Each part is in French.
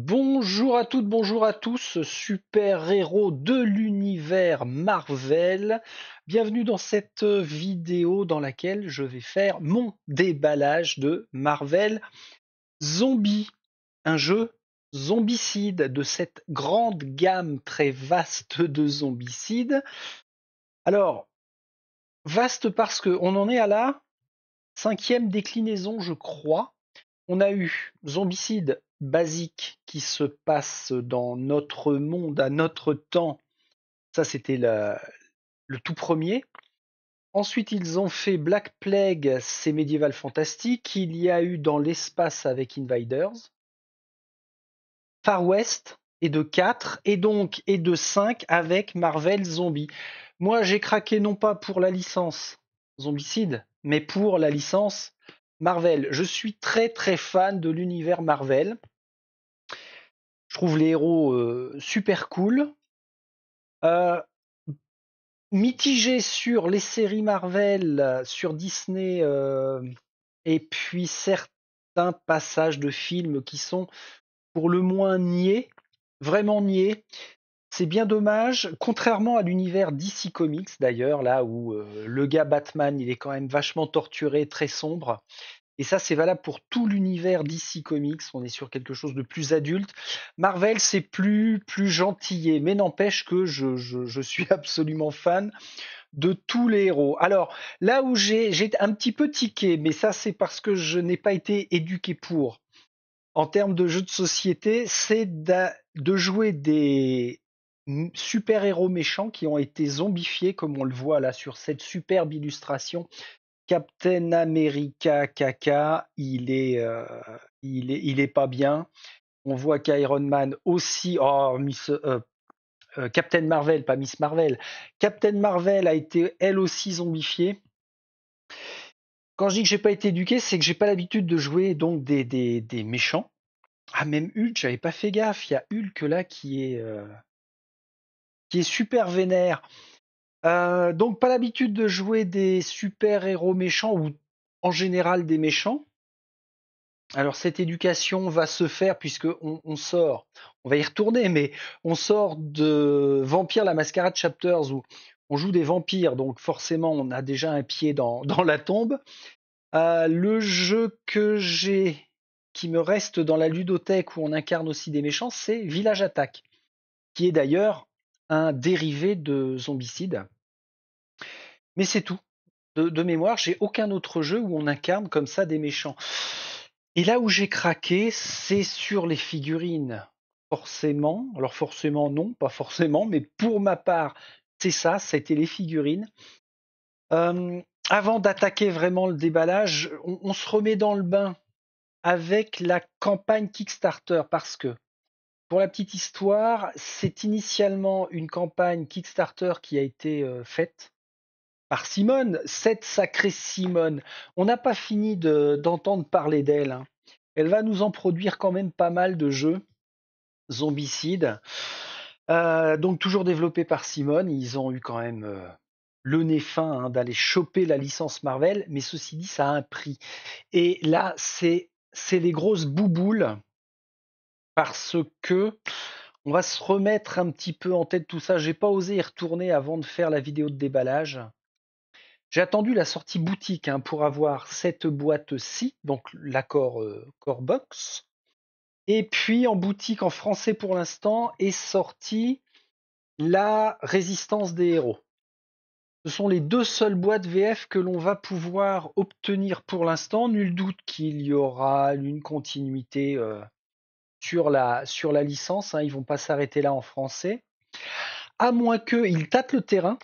Bonjour à toutes, bonjour à tous, super-héros de l'univers Marvel. Bienvenue dans cette vidéo dans laquelle je vais faire mon déballage de Marvel Zombie, un jeu zombicide de cette grande gamme très vaste de zombicides. Alors, vaste parce qu'on en est à la cinquième déclinaison, je crois. On a eu Zombicide basique qui se passe dans notre monde, à notre temps. Ça, c'était le tout premier. Ensuite, ils ont fait Black Plague, c'est médiéval fantastique. Il y a eu dans l'espace avec Invaders, Far West, et de 4, et donc et de 5 avec Marvel Zombie. Moi, j'ai craqué non pas pour la licence Zombicide, mais pour la licence Marvel. Je suis très très fan de l'univers Marvel. Je trouve les héros euh, super cool. Euh, mitigé sur les séries Marvel, sur Disney, euh, et puis certains passages de films qui sont pour le moins niés, vraiment niés. C'est bien dommage, contrairement à l'univers DC Comics d'ailleurs, là où le gars Batman, il est quand même vachement torturé, très sombre. Et ça, c'est valable pour tout l'univers d'ici Comics. On est sur quelque chose de plus adulte. Marvel, c'est plus, plus Mais n'empêche que je, je, suis absolument fan de tous les héros. Alors là où j'ai un petit peu tiqué, mais ça c'est parce que je n'ai pas été éduqué pour, en termes de jeu de société, c'est de jouer des super-héros méchants qui ont été zombifiés, comme on le voit là sur cette superbe illustration Captain America caca, il est, euh, il est, il est pas bien. On voit qu'Iron Man aussi, oh, euh, euh, Captain Marvel, pas Miss Marvel. Captain Marvel a été elle aussi zombifiée. Quand je dis que j'ai pas été éduqué, c'est que j'ai pas l'habitude de jouer donc des, des, des, méchants. Ah même Hulk, j'avais pas fait gaffe. Il y a Hulk là qui est qui est super vénère. Euh, donc pas l'habitude de jouer des super-héros méchants ou en général des méchants. Alors cette éducation va se faire puisque on, sort, on va y retourner, mais on sort de Vampire la Mascarade Chapters où on joue des vampires, donc forcément on a déjà un pied dans, la tombe. Euh, le jeu que j'ai qui me reste dans la ludothèque où on incarne aussi des méchants, c'est Village Attack, qui est d'ailleurs un dérivé de zombicide. Mais c'est tout. De, mémoire, j'ai aucun autre jeu où on incarne comme ça des méchants. Et là où j'ai craqué, c'est sur les figurines. Forcément, alors forcément non, pas forcément, mais pour ma part, c'est ça, c'était les figurines. avant d'attaquer vraiment le déballage, on se remet dans le bain avec la campagne Kickstarter parce que pour la petite histoire, c'est initialement une campagne Kickstarter qui a été euh, faite par Simone, cette sacrée Simone. On n'a pas fini d'entendre parler d'elle. Hein. Elle va nous en produire quand même pas mal de jeux zombicides. Euh, donc toujours développé par Simone, ils ont eu quand même euh, le nez fin hein, d'aller choper la licence Marvel, mais ceci dit, ça a un prix. Et là, c'est c'est les grosses bouboules parce que on va se remettre un petit peu en tête tout ça. J'ai pas osé y retourner avant de faire la vidéo de déballage. J'ai attendu la sortie boutique hein, pour avoir cette boîte-ci, donc l'accord euh, Core Box. Et puis en boutique en français pour l'instant est sortie la résistance des héros. Ce sont les deux seules boîtes VF que l'on va pouvoir obtenir pour l'instant. Nul doute qu'il y aura une continuité euh, sur la, sur la licence. Ils hein, ils vont pas s'arrêter là en français. À moins qu'ils tâtent le terrain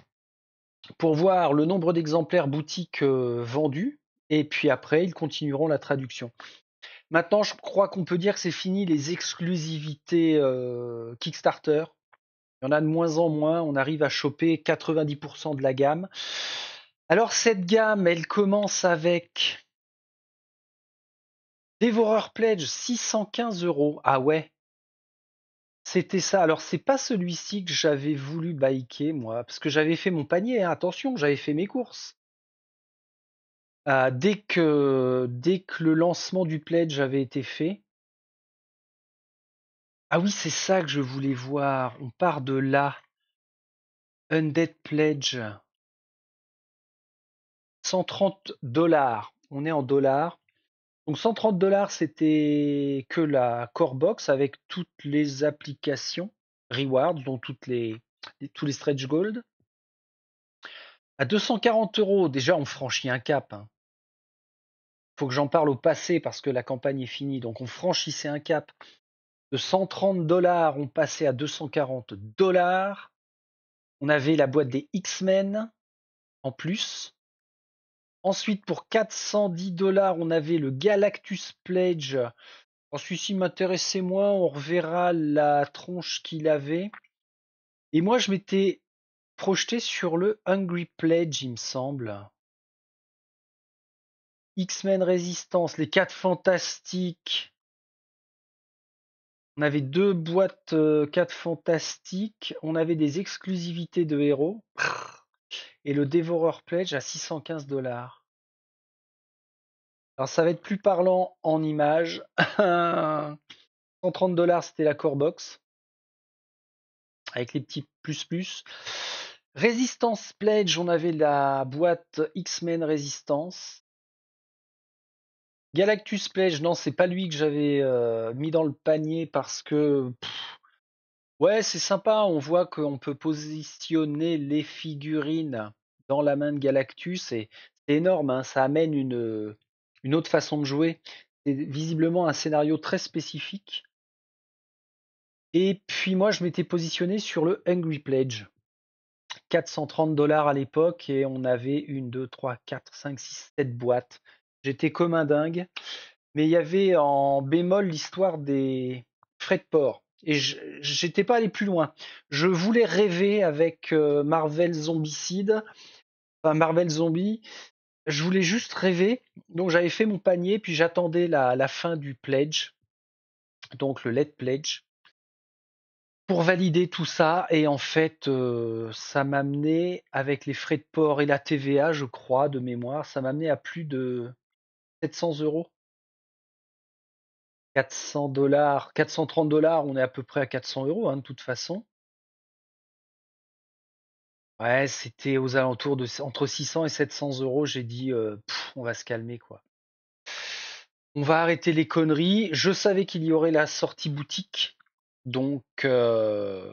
pour voir le nombre d'exemplaires boutiques euh, vendus. Et puis après, ils continueront la traduction. Maintenant, je crois qu'on peut dire que c'est fini les exclusivités euh, Kickstarter. Il y en a de moins en moins. On arrive à choper 90% de la gamme. Alors cette gamme, elle commence avec Dévoreur Pledge, 615 euros. Ah ouais. C'était ça. Alors, c'est pas celui-ci que j'avais voulu biker, moi, parce que j'avais fait mon panier, hein. attention, j'avais fait mes courses. Euh, dès, que, dès que le lancement du pledge avait été fait. Ah oui, c'est ça que je voulais voir. On part de là. Undead Pledge. 130 dollars. On est en dollars. Donc 130 dollars, c'était que la Core Box avec toutes les applications rewards, dont toutes les, tous les stretch gold. À 240 euros, déjà on franchit un cap. Hein. Faut que j'en parle au passé parce que la campagne est finie. Donc on franchissait un cap. De 130 dollars, on passait à 240 dollars. On avait la boîte des X-Men en plus. Ensuite, pour 410 dollars, on avait le Galactus Pledge. En celui-ci m'intéressait moins, on reverra la tronche qu'il avait. Et moi, je m'étais projeté sur le Hungry Pledge, il me semble. X-Men Résistance, les 4 Fantastiques. On avait deux boîtes 4 euh, Fantastiques. On avait des exclusivités de héros et le Dévoreur Pledge à 615 dollars. Alors ça va être plus parlant en images. 130 dollars, c'était la Core Box avec les petits plus plus. Résistance Pledge, on avait la boîte X-Men Résistance. Galactus Pledge, non, c'est pas lui que j'avais euh, mis dans le panier parce que Ouais, c'est sympa, on voit qu'on peut positionner les figurines dans la main de Galactus et c'est énorme, hein, ça amène une, autre façon de jouer. C'est visiblement un scénario très spécifique. Et puis moi, je m'étais positionné sur le Hungry Pledge. 430 dollars à l'époque et on avait une, deux, trois, quatre, cinq, six, sept boîtes. J'étais comme un dingue. Mais il y avait en bémol l'histoire des frais de port et j'étais pas allé plus loin. Je voulais rêver avec euh, Marvel Zombicide, enfin Marvel Zombie. Je voulais juste rêver. Donc j'avais fait mon panier, puis j'attendais la, fin du pledge, donc le let pledge, pour valider tout ça. Et en fait, euh, ça m'amenait, avec les frais de port et la TVA, je crois, de mémoire, ça m'amenait à plus de 700 euros. 400 dollars, 430 dollars, on est à peu près à 400 euros hein, de toute façon. Ouais, c'était aux alentours de entre 600 et 700 euros. J'ai dit, euh, on va se calmer quoi. On va arrêter les conneries. Je savais qu'il y aurait la sortie boutique, donc euh,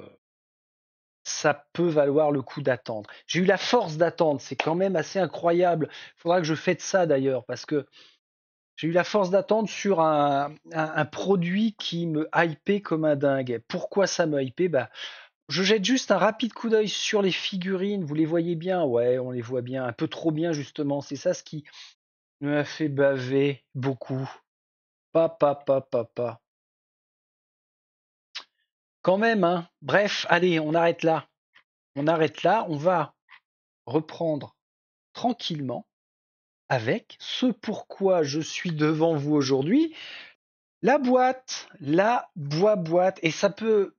ça peut valoir le coup d'attendre. J'ai eu la force d'attendre, c'est quand même assez incroyable. Il faudra que je fête ça d'ailleurs parce que j'ai eu la force d'attendre sur un, produit qui me hypait comme un dingue. Pourquoi ça me hypait bah, je jette juste un rapide coup d'œil sur les figurines. Vous les voyez bien Ouais, on les voit bien. Un peu trop bien, justement. C'est ça ce qui m'a fait baver beaucoup. Papa, pa pa. Quand même, hein. Bref, allez, on arrête là. On arrête là. On va reprendre tranquillement avec ce pourquoi je suis devant vous aujourd'hui, la boîte, la bois-boîte. Et ça peut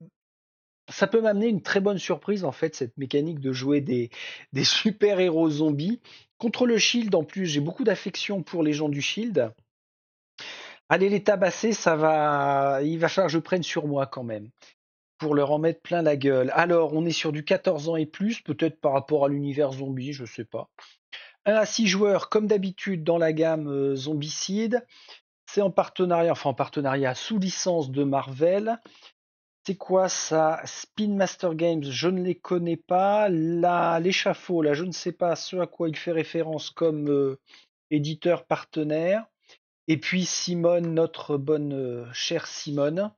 ça peut m'amener une très bonne surprise en fait cette mécanique de jouer des, des super héros zombies contre le shield en plus j'ai beaucoup d'affection pour les gens du shield allez les tabasser ça va il va falloir que je prenne sur moi quand même pour leur en mettre plein la gueule alors on est sur du 14 ans et plus peut-être par rapport à l'univers zombie je sais pas un à 6 joueurs, comme d'habitude dans la gamme euh, Zombicide. C'est en partenariat, enfin en partenariat sous licence de Marvel. C'est quoi ça Spin Master Games, je ne les connais pas. Là, l'échafaud, là, je ne sais pas ce à quoi il fait référence comme euh, éditeur partenaire. Et puis Simone, notre bonne euh, chère Simone,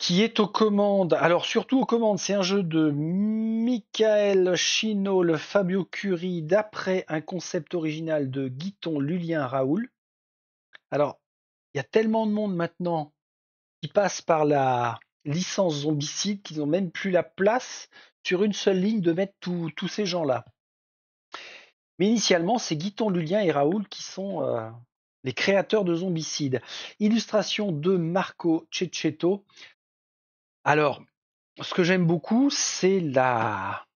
qui est aux commandes. Alors surtout aux commandes, c'est un jeu de Michael Chino, le Fabio Curie, d'après un concept original de Guiton Lulien Raoul. Alors, il y a tellement de monde maintenant qui passe par la licence zombicide qu'ils n'ont même plus la place sur une seule ligne de mettre tous ces gens-là. Mais initialement, c'est Guiton Lulien et Raoul qui sont euh, les créateurs de zombicide. Illustration de Marco Cecchetto, alors, ce que j'aime beaucoup, c'est la,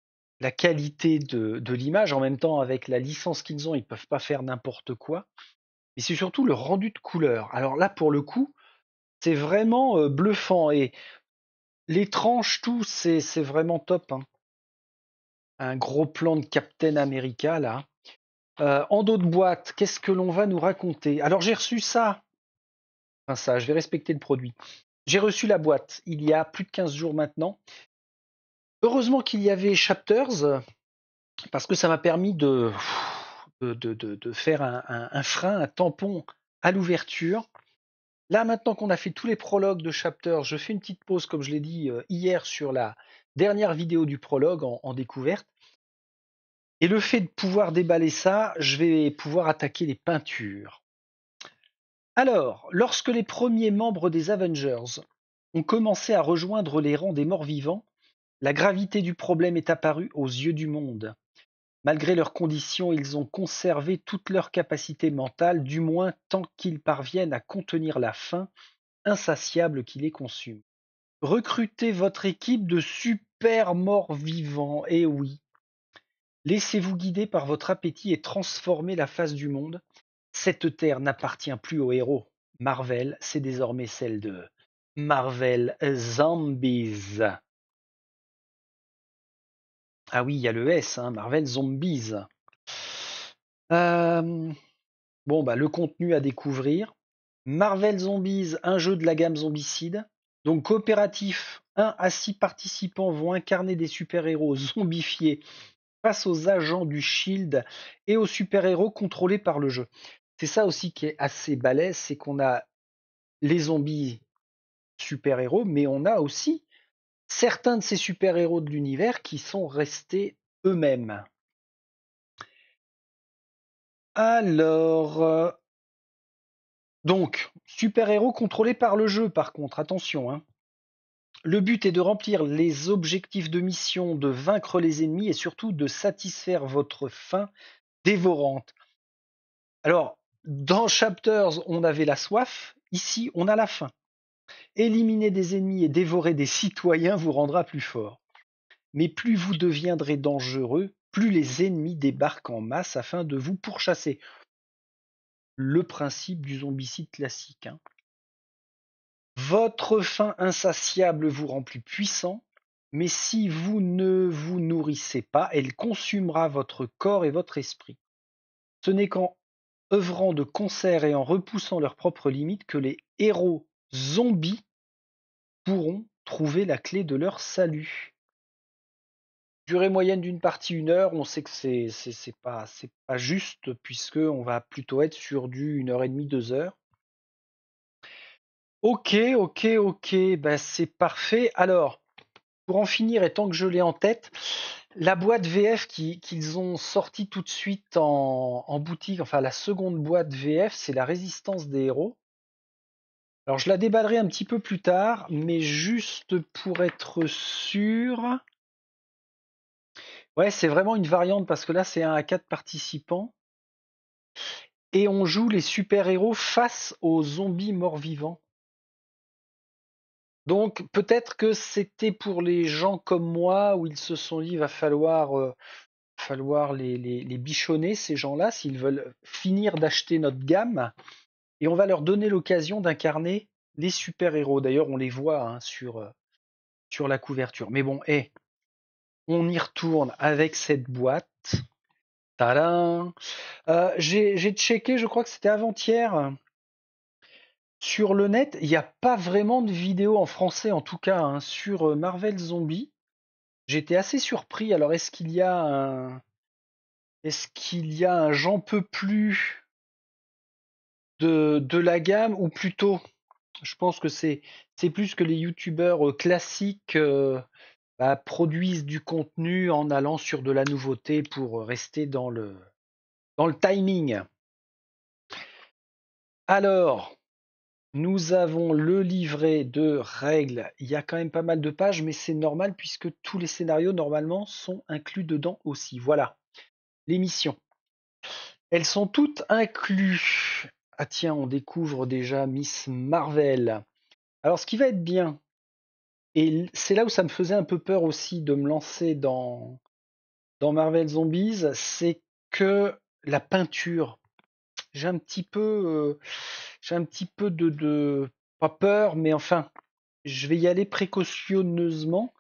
qualité de, l'image. En même temps, avec la licence qu'ils ont, ils ne peuvent pas faire n'importe quoi. Mais c'est surtout le rendu de couleur. Alors là, pour le coup, c'est vraiment bluffant. Et les tranches, tout, c'est vraiment top. Hein. Un gros plan de Captain America, là. en dos de boîte, qu'est-ce que l'on va nous raconter Alors j'ai reçu ça. Enfin ça, je vais respecter le produit. J'ai reçu la boîte il y a plus de 15 jours maintenant. Heureusement qu'il y avait Chapters, parce que ça m'a permis de, de, faire un, frein, un tampon à l'ouverture. Là, maintenant qu'on a fait tous les prologues de Chapters, je fais une petite pause, comme je l'ai dit euh, hier, sur la dernière vidéo du prologue en découverte. Et le fait de pouvoir déballer ça, je vais pouvoir attaquer les peintures. Alors, lorsque les premiers membres des Avengers ont commencé à rejoindre les rangs des morts-vivants, la gravité du problème est apparue aux yeux du monde. Malgré leurs conditions, ils ont conservé toute leur capacité mentale, du moins tant qu'ils parviennent à contenir la faim insatiable qui les consume. Recrutez votre équipe de super morts-vivants, eh oui. Laissez-vous guider par votre appétit et transformez la face du monde cette terre n'appartient plus aux héros Marvel, c'est désormais celle de Marvel Zombies. Ah oui, il y a le S, hein, Marvel Zombies. Euh, bon, bah, le contenu à découvrir. Marvel Zombies, un jeu de la gamme zombicide. Donc coopératif, 1 à 6 participants vont incarner des super-héros zombifiés face aux agents du Shield et aux super-héros contrôlés par le jeu c'est ça aussi qui est assez balèze, c'est qu'on a les zombies super-héros, mais on a aussi certains de ces super-héros de l'univers qui sont restés eux-mêmes. Alors, euh, donc, super-héros contrôlés par le jeu, par contre, attention. Hein. Le but est de remplir les objectifs de mission, de vaincre les ennemis et surtout de satisfaire votre faim dévorante. Alors, dans Chapters, on avait la soif, ici, on a la faim. Éliminer des ennemis et dévorer des citoyens vous rendra plus fort. Mais plus vous deviendrez dangereux, plus les ennemis débarquent en masse afin de vous pourchasser. Le principe du zombicide classique. Hein. Votre faim insatiable vous rend plus puissant, mais si vous ne vous nourrissez pas, elle consumera votre corps et votre esprit. Ce n'est qu'en œuvrant de concert et en repoussant leurs propres limites que les héros zombies pourront trouver la clé de leur salut. Durée moyenne d'une partie, une heure, on sait que c'est, c'est, pas, c'est pas juste, puisque on va plutôt être sur du une heure et demie, deux heures. Ok, ok, ok, ben c'est parfait. Alors, pour en finir, et tant que je l'ai en tête, la boîte VF qu'ils ont sortie tout de suite en, boutique, enfin la seconde boîte VF, c'est la résistance des héros. Alors je la déballerai un petit peu plus tard, mais juste pour être sûr. Ouais, c'est vraiment une variante parce que là c'est un à 4 participants. Et on joue les super-héros face aux zombies morts-vivants. Donc peut-être que c'était pour les gens comme moi où ils se sont dit va falloir euh, falloir les, bichonner ces gens-là s'ils veulent finir d'acheter notre gamme et on va leur donner l'occasion d'incarner les super-héros. D'ailleurs on les voit hein, sur, euh, sur la couverture. Mais bon, hé, on y retourne avec cette boîte. Euh, j'ai, j'ai checké, je crois que c'était avant-hier, sur le net, il n'y a pas vraiment de vidéo en français, en tout cas, hein. sur euh, Marvel Zombie. J'étais assez surpris. Alors, est-ce qu'il y a un. Est-ce qu'il y a un j'en peux plus de, de la gamme ou plutôt je pense que c'est plus que les youtubeurs euh, classiques euh, bah, produisent du contenu en allant sur de la nouveauté pour rester dans le dans le timing. Alors, nous avons le livret de règles. Il y a quand même pas mal de pages, mais c'est normal puisque tous les scénarios normalement sont inclus dedans aussi. Voilà. Les missions. Elles sont toutes incluses. Ah tiens, on découvre déjà Miss Marvel. Alors ce qui va être bien, et c'est là où ça me faisait un peu peur aussi de me lancer dans, dans Marvel Zombies, c'est que la peinture, j'ai un petit peu... Euh, j'ai un petit peu de, de, pas peur, mais enfin, je vais y aller précautionneusement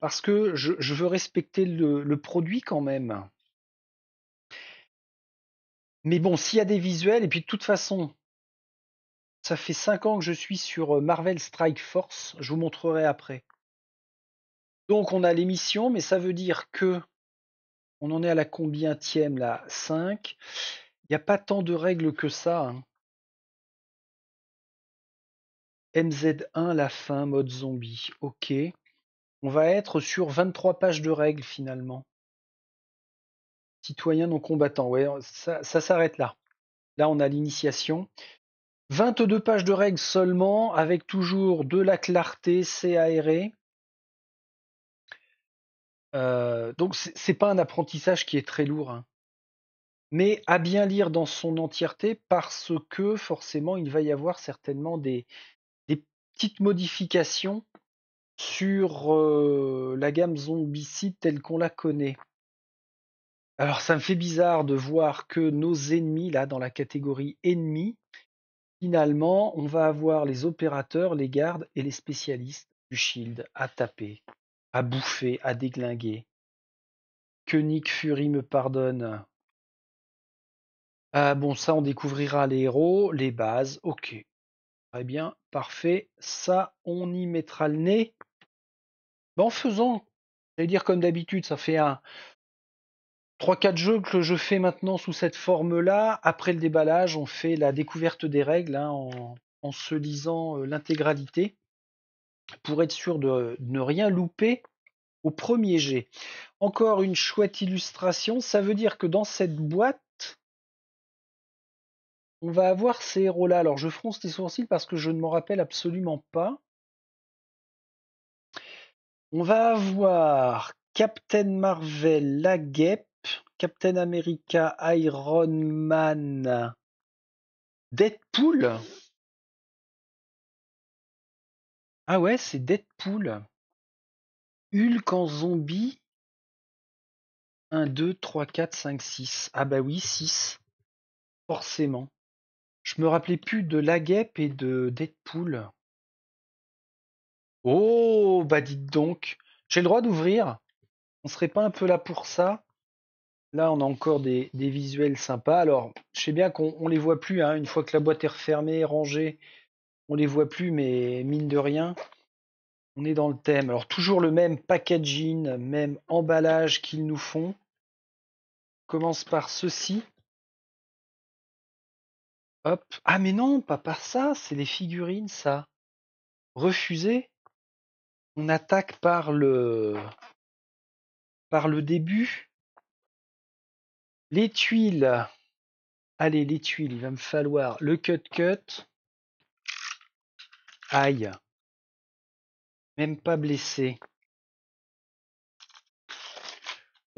parce que je, je veux respecter le, le, produit quand même. Mais bon, s'il y a des visuels, et puis de toute façon, ça fait 5 ans que je suis sur euh, Marvel Strike Force, je vous montrerai après. Donc on a l'émission, mais ça veut dire que on en est à la combien tième là 5. Il n'y a pas tant de règles que ça. Hein. MZ1, la fin mode zombie OK, on va être sur 23 pages de règles finalement. Citoyens non combattants, ouais, ça, s'arrête là. Là, on a l'initiation. 22 pages de règles seulement, avec toujours de la clarté, c'est aéré. Euh, donc, c'est pas un apprentissage qui est très lourd, hein. mais à bien lire dans son entièreté, parce que forcément, il va y avoir certainement des, Petite modification sur la gamme zombicide telle qu'on la connaît. Alors ça me fait bizarre de voir que nos ennemis, là dans la catégorie ennemis, finalement on va avoir les opérateurs, les gardes et les spécialistes du shield à taper, à bouffer, à déglinguer. Que Nick Fury me pardonne. Ah bon ça on découvrira les héros, les bases, ok. Eh bien, parfait. Ça, on y mettra le nez. Ben, en faisant, j'allais dire comme d'habitude, ça fait un 3-4 jeux que je fais maintenant sous cette forme-là. Après le déballage, on fait la découverte des règles hein, en, se lisant euh, l'intégralité pour être sûr de ne rien louper au premier jet. Encore une chouette illustration. Ça veut dire que dans cette boîte, on va avoir ces héros-là. Alors je fronce les sourcils parce que je ne m'en rappelle absolument pas. On va avoir Captain Marvel, La Guêpe, Captain America, Iron Man, Deadpool. Ah ouais, c'est Deadpool. Hulk en zombie. 1, 2, 3, 4, 5, 6. Ah bah oui, 6. Forcément. Je me rappelais plus de La et de Deadpool. Oh, bah dites donc, j'ai le droit d'ouvrir. On serait pas un peu là pour ça Là, on a encore des, visuels sympas. Alors, je sais bien qu'on ne les voit plus. Hein. Une fois que la boîte est refermée, rangée, on les voit plus, mais mine de rien, on est dans le thème. Alors, toujours le même packaging, même emballage qu'ils nous font. commence par ceci. Ah mais non, pas par ça, c'est les figurines, ça. Refusé. On attaque par le par le début. Les tuiles. Allez, les tuiles, il va me falloir le cut cut. Aïe. Même pas blessé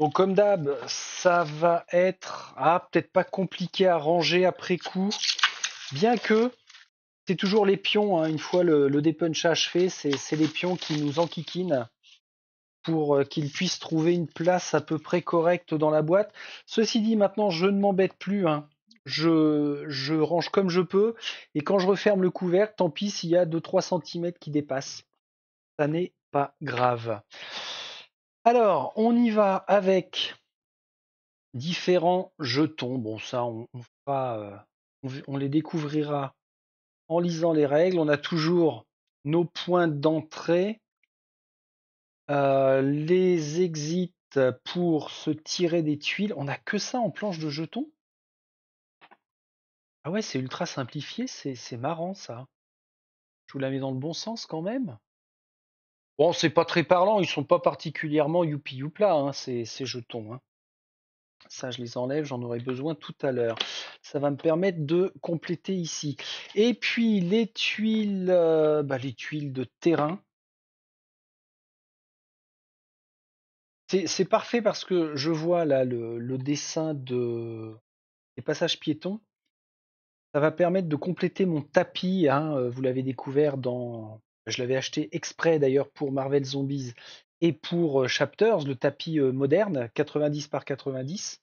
comme d'hab, ça va être ah, peut-être pas compliqué à ranger après coup, bien que c'est toujours les pions, hein. une fois le, le dépunch achevé, c'est les pions qui nous enquiquinent pour euh, qu'ils puissent trouver une place à peu près correcte dans la boîte. Ceci dit, maintenant, je ne m'embête plus. Hein. Je, je, range comme je peux. Et quand je referme le couvercle, tant pis s'il y a 2-3 cm qui dépassent. Ça n'est pas grave. Alors, on y va avec différents jetons. Bon, ça, on, euh, on, les découvrira en lisant les règles. On a toujours nos points d'entrée, euh, les exits pour se tirer des tuiles. On n'a que ça en planche de jetons. Ah ouais, c'est ultra simplifié, c'est marrant ça. Je vous la mets dans le bon sens quand même. Bon, c'est pas très parlant, ils sont pas particulièrement youpi youpla, hein, ces, jetons. Hein. Ça, je les enlève, j'en aurai besoin tout à l'heure. Ça va me permettre de compléter ici. Et puis les tuiles, euh, bah, les tuiles de terrain. C'est parfait parce que je vois là le, dessin de, des passages piétons. Ça va permettre de compléter mon tapis. Hein, euh, vous l'avez découvert dans, je l'avais acheté exprès d'ailleurs pour Marvel Zombies et pour euh, Chapters, le tapis euh, moderne, 90 par 90.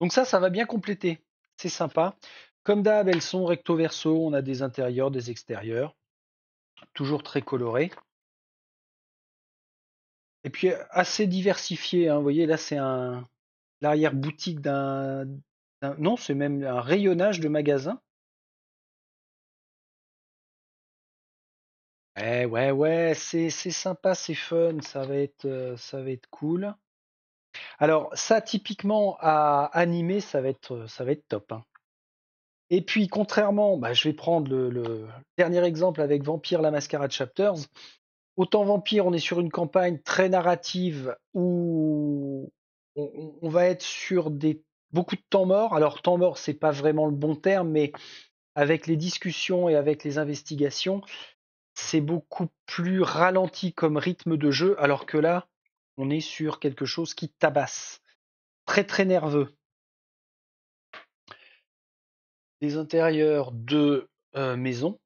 Donc ça, ça va bien compléter. C'est sympa. Comme d'hab, elles sont recto verso. On a des intérieurs, des extérieurs. Toujours très colorés. Et puis assez diversifié. Hein. Vous voyez, là, c'est un l'arrière-boutique d'un. Non, c'est même un rayonnage de magasin. Ouais, eh ouais, ouais, c'est c'est sympa, c'est fun, ça va être, euh, ça va être cool. Alors ça typiquement à animer, ça va être, euh, ça va être top, hein. Et puis contrairement bah, je vais prendre le dernier exemple avec Vampire: La de Chapters. Autant Vampire, on est sur une campagne très narrative où on va être sur des beaucoup de temps mort. Alors temps mort, c'est pas vraiment le bon terme, mais avec les discussions et avec les investigations c'est beaucoup plus ralenti comme rythme de jeu, alors que là, on est sur quelque chose qui tabasse. Très très nerveux. Des intérieurs de euh, maison.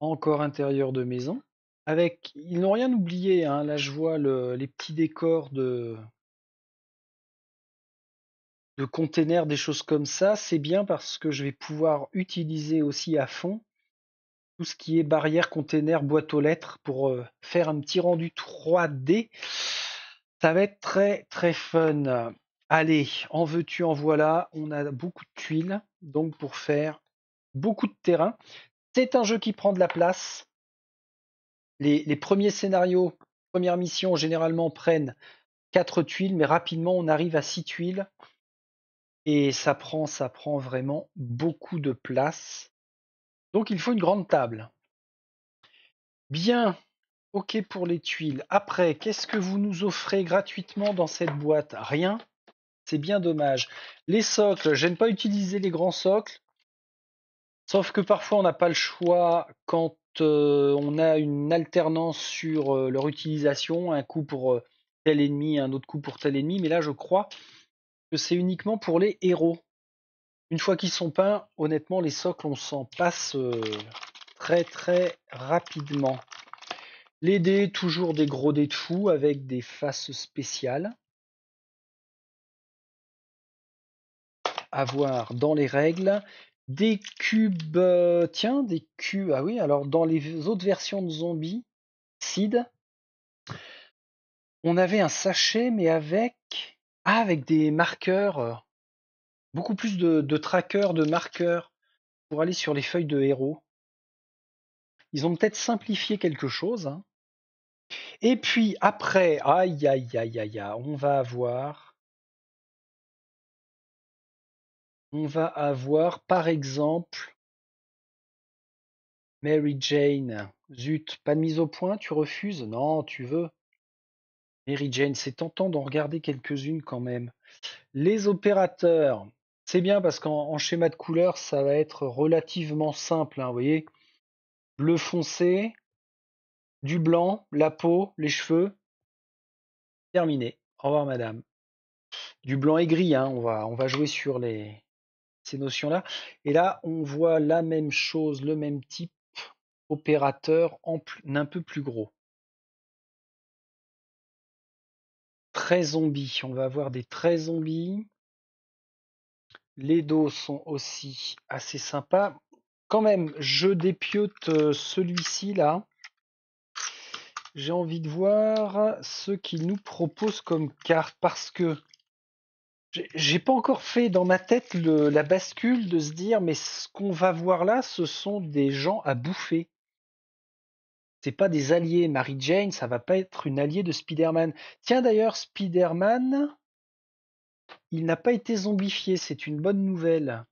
Encore intérieur de maison. Avec, ils n'ont rien oublié, hein. là je vois les petits décors de, de containers, des choses comme ça, c'est bien parce que je vais pouvoir utiliser aussi à fond ce qui est barrière, container, boîte aux lettres pour euh, faire un petit rendu 3D. Ça va être très très fun. Allez, en veux-tu, en voilà. On a beaucoup de tuiles, donc pour faire beaucoup de terrain. C'est un jeu qui prend de la place. Les, premiers scénarios, première mission généralement prennent 4 tuiles, mais rapidement on arrive à six tuiles. Et ça prend, ça prend vraiment beaucoup de place. Donc il faut une grande table. Bien, ok pour les tuiles. Après, qu'est-ce que vous nous offrez gratuitement dans cette boîte Rien. C'est bien dommage. Les socles, j'aime pas utiliser les grands socles. Sauf que parfois on n'a pas le choix quand euh, on a une alternance sur euh, leur utilisation, un coup pour euh, tel ennemi, un autre coup pour tel ennemi. Mais là je crois que c'est uniquement pour les héros. Une fois qu'ils sont peints, honnêtement, les socles, on s'en passe euh, très très rapidement. Les dés, toujours des gros dés de fou avec des faces spéciales. Avoir dans les règles. Des cubes. Euh, tiens, des cubes. Ah oui, alors dans les autres versions de zombies, Sid, on avait un sachet, mais avec. Ah, avec des marqueurs euh, beaucoup plus de, trackers, de marqueurs pour aller sur les feuilles de héros. Ils ont peut-être simplifié quelque chose. Hein. Et puis après, aïe aïe aïe aïe aïe, on va avoir. On va avoir par exemple Mary Jane. Zut, pas de mise au point, tu refuses Non, tu veux. Mary Jane, c'est tentant d'en regarder quelques-unes quand même. Les opérateurs, c'est bien parce qu'en schéma de couleur, ça va être relativement simple. Hein, vous voyez, bleu foncé, du blanc, la peau, les cheveux. Terminé. Au revoir, madame. Du blanc et gris, hein, on, va, on va jouer sur les, ces notions-là. Et là, on voit la même chose, le même type opérateur en un peu plus gros. Très zombie. On va avoir des très zombies. Les dos sont aussi assez sympas. Quand même, je dépiote euh, celui-ci là. J'ai envie de voir ce qu'il nous propose comme carte parce que j'ai pas encore fait dans ma tête la bascule de se dire mais ce qu'on va voir là, ce sont des gens à bouffer. C'est pas des alliés. Mary Jane, ça va pas être une alliée de Spider-Man. Tiens d'ailleurs, Spider-Man, il n'a pas été zombifié, c'est une bonne nouvelle.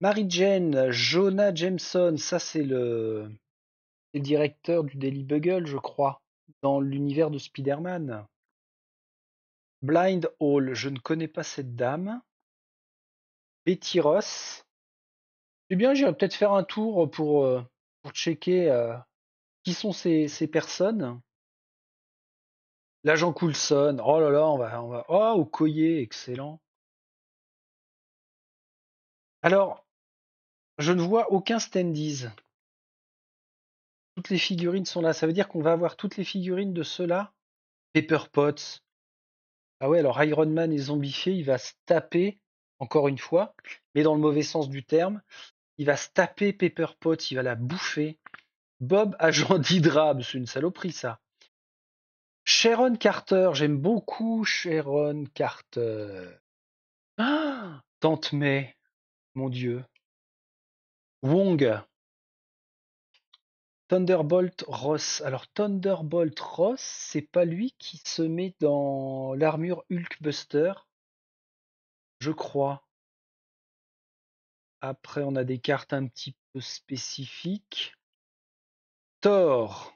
Mary Jane, Jonah Jameson, ça c'est le... directeur du Daily Bugle, je crois, dans l'univers de Spider-Man. Blind Hall, je ne connais pas cette dame. Betty Ross. Eh bien, j'irai peut-être faire un tour pour, euh, pour checker euh, qui sont ces, ces personnes. L'agent Coulson, oh là là, on va, on va, oh, au collier, excellent. Alors, je ne vois aucun standees. Toutes les figurines sont là. Ça veut dire qu'on va avoir toutes les figurines de ceux-là. Pepper Potts. Ah ouais, alors Iron Man est zombifié, il va se taper, encore une fois, mais dans le mauvais sens du terme. Il va se taper Pepper Potts, il va la bouffer. Bob, agent d'Hydra, c'est une saloperie ça. Sharon Carter, j'aime beaucoup Sharon Carter. Ah, Tante May. Mon Dieu! Wong! Thunderbolt Ross. Alors Thunderbolt Ross, c'est pas lui qui se met dans l'armure Hulkbuster, je crois. Après, on a des cartes un petit peu spécifiques. Thor.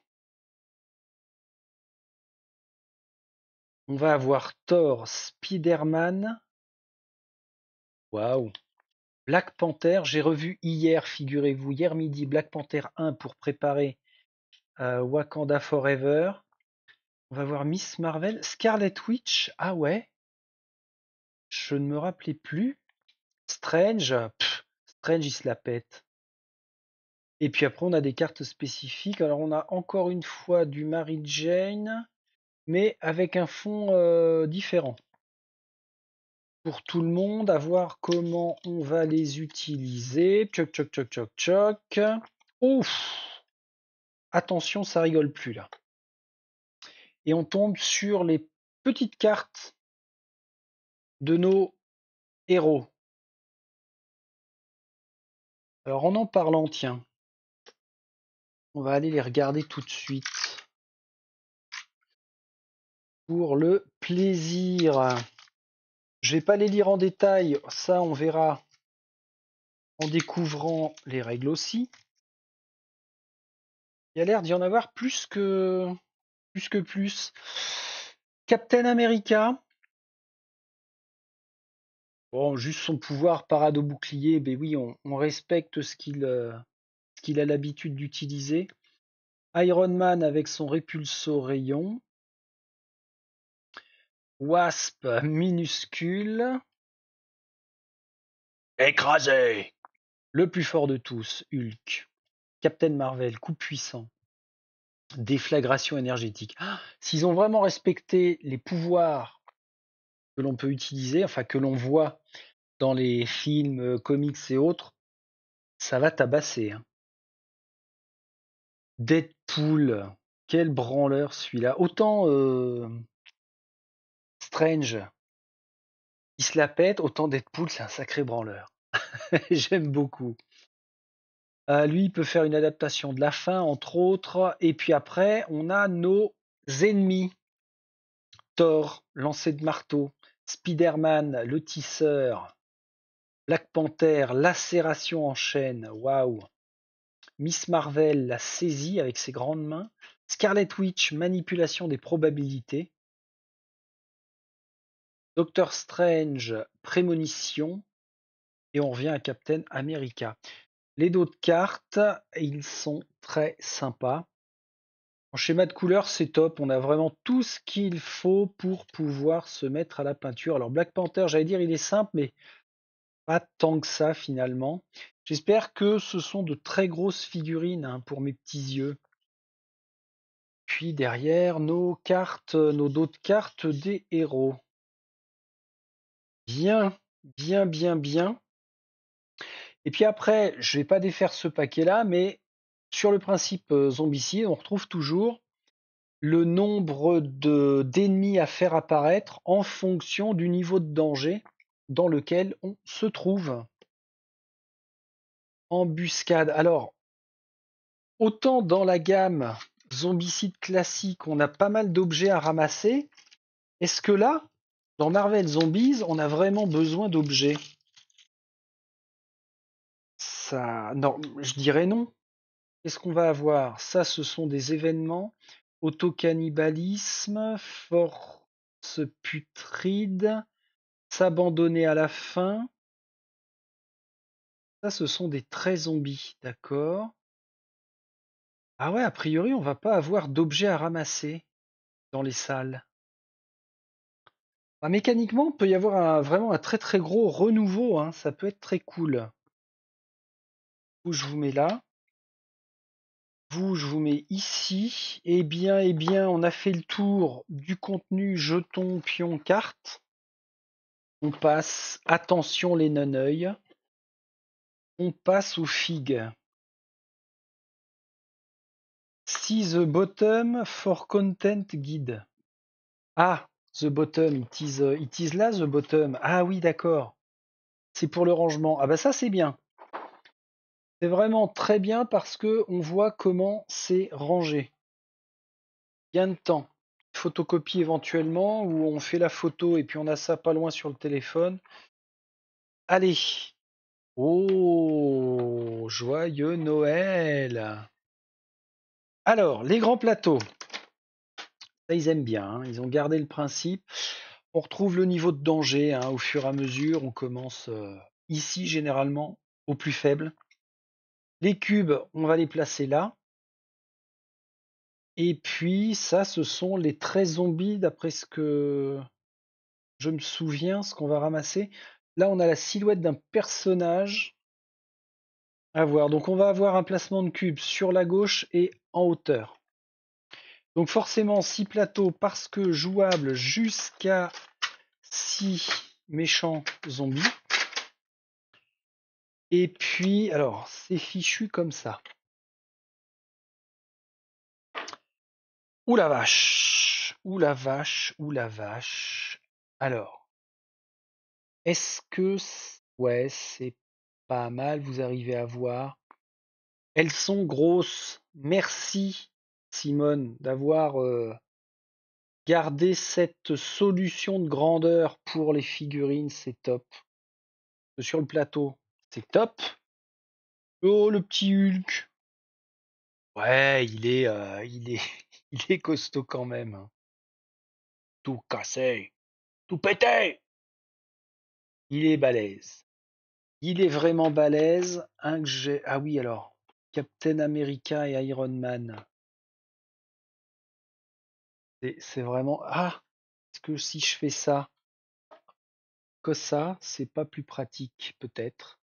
On va avoir Thor, Spider-Man. Waouh. Black Panther, j'ai revu hier, figurez-vous, hier midi, Black Panther 1 pour préparer euh, Wakanda Forever. On va voir Miss Marvel. Scarlet Witch, ah ouais. Je ne me rappelais plus. Strange, Strange, il se la pète. Et puis après, on a des cartes spécifiques. Alors, on a encore une fois du Mary Jane, mais avec un fond euh, différent pour tout le monde, à voir comment on va les utiliser. choc choc choc choc choc Ouf Attention, ça rigole plus là. Et on tombe sur les petites cartes de nos héros. Alors en en parlant, tiens, on va aller les regarder tout de suite. Pour le plaisir. Je vais pas les lire en détail, ça on verra en découvrant les règles aussi. Il y a l'air d'y en avoir plus que plus que plus. Captain America. Bon, juste son pouvoir parado bouclier, ben oui, on, respecte euh, ce qu'il a l'habitude d'utiliser. Iron Man avec son répulso rayon. Wasp minuscule. Écrasé Le plus fort de tous, Hulk. Captain Marvel, coup puissant. Déflagration énergétique. Ah, s'ils ont vraiment respecté les pouvoirs que l'on peut utiliser, enfin que l'on voit dans les films, euh, comics et autres, ça va tabasser. Hein. Deadpool, quel branleur celui-là. Autant euh, Strange. Il se la pète, autant Deadpool, c'est un sacré branleur. J'aime beaucoup. Euh, lui, il peut faire une adaptation de la fin, entre autres. Et puis après, on a nos ennemis. Thor, lancé de marteau. Spider-Man, le tisseur. Black Panther, lacération en chaîne. Waouh. Miss Marvel, la saisie avec ses grandes mains. Scarlet Witch, manipulation des probabilités. Doctor Strange, Prémonition, et on revient à Captain America. Les dos de cartes, ils sont très sympas. En schéma de couleur, c'est top. On a vraiment tout ce qu'il faut pour pouvoir se mettre à la peinture. Alors Black Panther, j'allais dire, il est simple, mais pas tant que ça finalement. J'espère que ce sont de très grosses figurines hein, pour mes petits yeux. Puis derrière, nos cartes, nos dos de cartes des héros bien, bien, bien, bien. Et puis après, je vais pas défaire ce paquet-là, mais sur le principe euh, zombicide, on retrouve toujours le nombre de, d'ennemis à faire apparaître en fonction du niveau de danger dans lequel on se trouve. Embuscade. Alors, autant dans la gamme zombicide classique, on a pas mal d'objets à ramasser. Est-ce que là, dans Marvel Zombies, on a vraiment besoin d'objets. Ça, non, je dirais non. Qu'est-ce qu'on va avoir Ça, ce sont des événements. Autocannibalisme, force putride, s'abandonner à la faim. Ça, ce sont des traits zombies, d'accord Ah ouais, a priori, on va pas avoir d'objets à ramasser dans les salles. Bah, mécaniquement, peut y avoir un, vraiment un très très gros renouveau, hein. ça peut être très cool. Vous, je vous mets là. Vous, je vous mets ici. Eh bien, eh bien, on a fait le tour du contenu jetons, pions, cartes. On passe, attention les non-œils. On passe aux figues. See euh, the bottom for content guide. Ah, The bottom, it is, euh, it là, the bottom. Ah oui, d'accord. C'est pour le rangement. Ah bah ça, c'est bien. C'est vraiment très bien parce que on voit comment c'est rangé. Bien de temps. Photocopie éventuellement, où on fait la photo et puis on a ça pas loin sur le téléphone. Allez. Oh, joyeux Noël. Alors, les grands plateaux ils aiment bien, hein. ils ont gardé le principe. On retrouve le niveau de danger hein. au fur et à mesure. On commence euh, ici généralement au plus faible. Les cubes, on va les placer là. Et puis ça, ce sont les 13 zombies d'après ce que je me souviens, ce qu'on va ramasser. Là, on a la silhouette d'un personnage à voir. Donc on va avoir un placement de cubes sur la gauche et en hauteur. Donc forcément, six plateaux parce que jouable jusqu'à six méchants zombies. Et puis, alors, c'est fichu comme ça. Ouh la vache Ouh la vache Ouh la vache Alors, est-ce que... Ouais, c'est pas mal, vous arrivez à voir. Elles sont grosses. Merci Simone, d'avoir euh, gardé cette solution de grandeur pour les figurines, c'est top. Sur le plateau, c'est top. Oh, le petit Hulk. Ouais, il est, euh, il est, il est costaud quand même. Hein. Tout cassé, tout pété. Il est balèze. Il est vraiment balèze. ah oui, alors, Captain America et Iron Man. C'est vraiment ah, est-ce que si je fais ça, que ça, c'est pas plus pratique peut-être.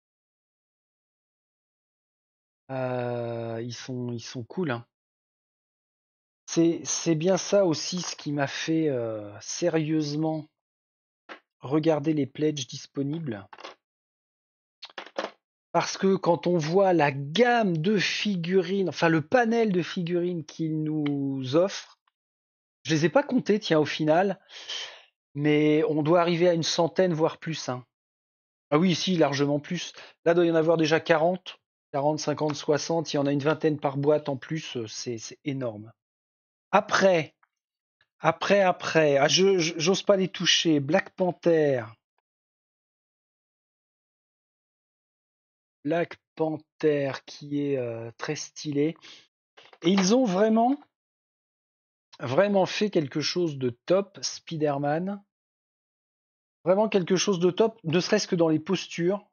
ils sont ils sont cool. Hein. C'est bien ça aussi ce qui m'a fait sérieusement regarder les pledges disponibles. Parce que quand on voit la gamme de figurines, enfin le panel de figurines qu'ils nous offrent, je les ai pas comptés, tiens, au final, mais on doit arriver à une centaine, voire plus. Hein. Ah oui, ici, si, largement plus. Là, doit y en avoir déjà 40, 40, 50, 60. Il y en a une vingtaine par boîte en plus, euh, c'est énorme. Après, après, après, ah, je j'ose pas les toucher. Black Panther. Black Panther qui est euh, très stylé. Et ils ont vraiment, vraiment fait quelque chose de top, Spider-Man. Vraiment quelque chose de top, ne serait-ce que dans les postures.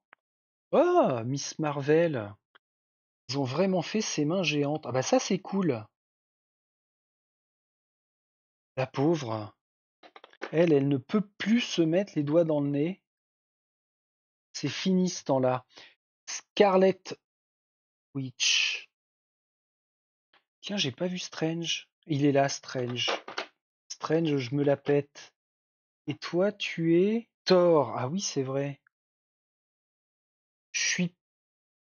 Oh, Miss Marvel. Ils ont vraiment fait ses mains géantes. Ah bah ça c'est cool. La pauvre. Elle, elle ne peut plus se mettre les doigts dans le nez. C'est fini ce temps-là. Scarlet Witch. Tiens, j'ai pas vu Strange. Il est là, Strange. Strange, je me la pète. Et toi, tu es Thor. Ah oui, c'est vrai. Je suis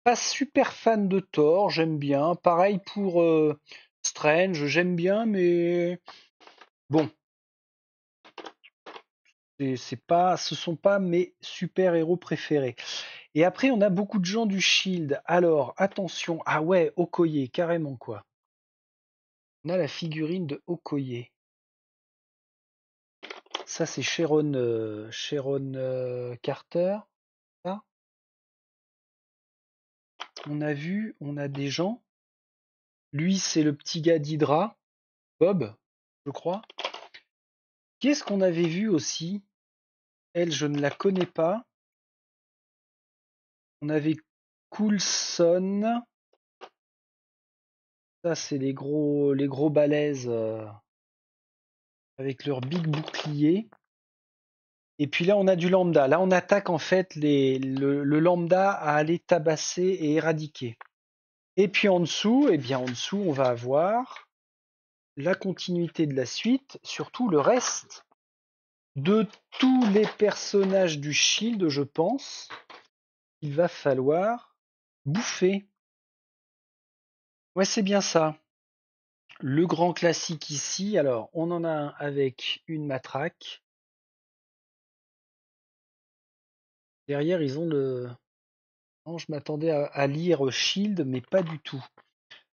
pas super fan de Thor, j'aime bien. Pareil pour euh, Strange, j'aime bien, mais bon. C'est pas, ce sont pas mes super héros préférés. Et après, on a beaucoup de gens du Shield. Alors, attention. Ah ouais, Okoye, carrément quoi. On a la figurine de Okoye. Ça, c'est Sharon, euh, Sharon euh, Carter. On a vu, on a des gens. Lui, c'est le petit gars d'Hydra, Bob, je crois. Qu'est-ce qu'on avait vu aussi Elle, je ne la connais pas. On avait Coulson. Ça, c'est les gros, les gros balaises euh, avec leur big bouclier. Et puis là, on a du lambda. Là, on attaque en fait les, le, lambda à aller tabasser et éradiquer. Et puis en dessous, et eh bien en dessous, on va avoir la continuité de la suite, surtout le reste de tous les personnages du Shield, je pense, il va falloir bouffer. Ouais, c'est bien ça. Le grand classique ici, alors on en a un avec une matraque. Derrière, ils ont le. Non, je m'attendais à, lire Shield, mais pas du tout.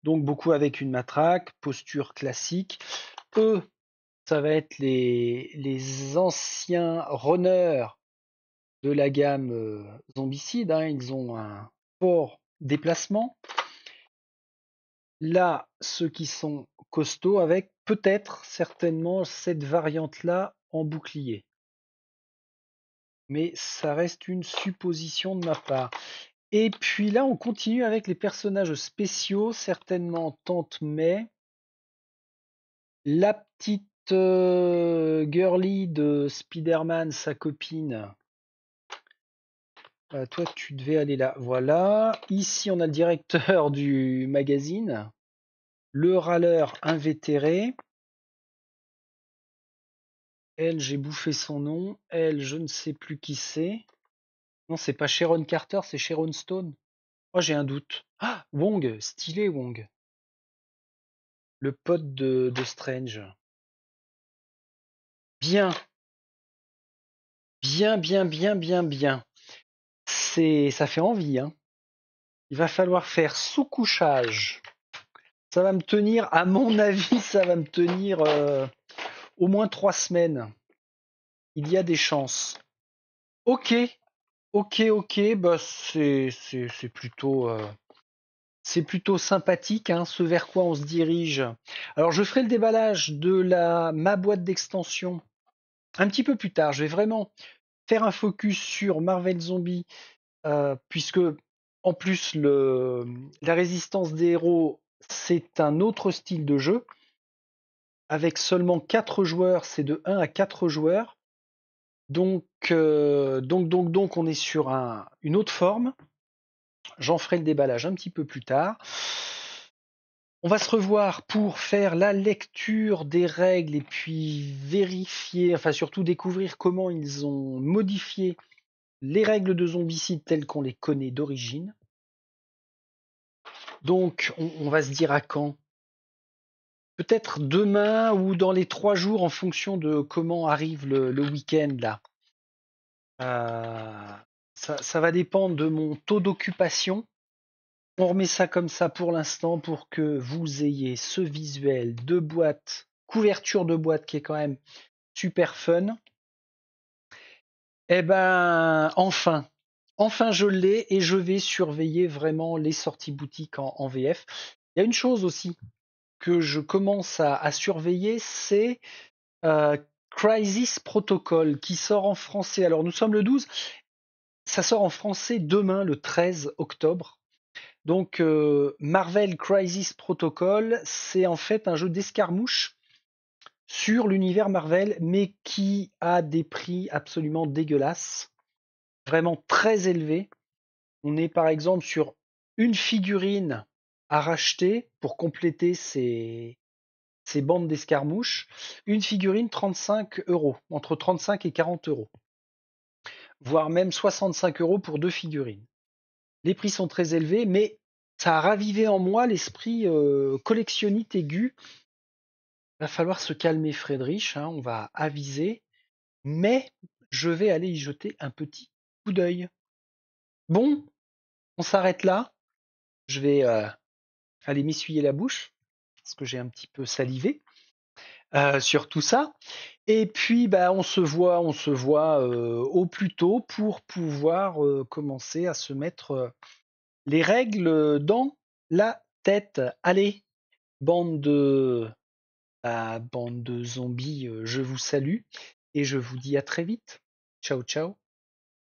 Donc beaucoup avec une matraque, posture classique. Eux, ça va être les, les anciens runners de la gamme euh, zombicide. Hein. Ils ont un fort déplacement. Là, ceux qui sont costauds avec peut-être certainement cette variante-là en bouclier. Mais ça reste une supposition de ma part. Et puis là, on continue avec les personnages spéciaux, certainement Tante May, la petite euh, girlie de Spider-Man, sa copine, euh, toi, tu devais aller là. Voilà. Ici, on a le directeur du magazine, le râleur invétéré. Elle, j'ai bouffé son nom. Elle, je ne sais plus qui c'est. Non, c'est pas Sharon Carter, c'est Sharon Stone. Oh, j'ai un doute. Ah, Wong, stylé Wong. Le pote de Strange. Bien. Bien, bien, bien, bien, bien c'est, ça fait envie. Hein. Il va falloir faire sous-couchage. Ça va me tenir, à mon avis, ça va me tenir euh, au moins trois semaines. Il y a des chances. Ok, ok, ok, bah c'est, c'est, c'est plutôt. Euh, c'est plutôt sympathique, hein, ce vers quoi on se dirige. Alors je ferai le déballage de la ma boîte d'extension un petit peu plus tard. Je vais vraiment un focus sur Marvel Zombie, euh, puisque en plus le, la résistance des héros, c'est un autre style de jeu. Avec seulement quatre joueurs, c'est de 1 à 4 joueurs. Donc, euh, donc, donc, donc, on est sur un, une autre forme. J'en ferai le déballage un petit peu plus tard. On va se revoir pour faire la lecture des règles et puis vérifier, enfin surtout découvrir comment ils ont modifié les règles de zombicide telles qu'on les connaît d'origine. Donc on, va se dire à quand Peut-être demain ou dans les trois jours en fonction de comment arrive le, week-end là. Euh, ça va dépendre de mon taux d'occupation. On remet ça comme ça pour l'instant pour que vous ayez ce visuel de boîte, couverture de boîte qui est quand même super fun. Eh ben, enfin, enfin je l'ai et je vais surveiller vraiment les sorties boutiques en, VF. Il y a une chose aussi que je commence à, surveiller, c'est euh, Crisis Protocol qui sort en français. Alors nous sommes le 12, ça sort en français demain le 13 octobre. Donc euh, Marvel Crisis Protocol, c'est en fait un jeu d'escarmouche sur l'univers Marvel, mais qui a des prix absolument dégueulasses, vraiment très élevés. On est par exemple sur une figurine à racheter pour compléter ces, ces bandes d'escarmouches, une figurine 35 euros, entre 35 et 40 euros, voire même 65 euros pour deux figurines. Les prix sont très élevés, mais ça a ravivé en moi l'esprit euh, collectionniste aigu. aigu. Va falloir se calmer, Friedrich. Hein, on va aviser, mais je vais aller y jeter un petit coup d'œil. Bon, on s'arrête là. Je vais euh, aller m'essuyer la bouche parce que j'ai un petit peu salivé euh, sur tout ça. Et puis, bah, on se voit, on se voit euh, au plus tôt pour pouvoir euh, commencer à se mettre euh, les règles dans la tête. Allez, bande de, bah, bande de zombies, je vous salue et je vous dis à très vite. Ciao, ciao.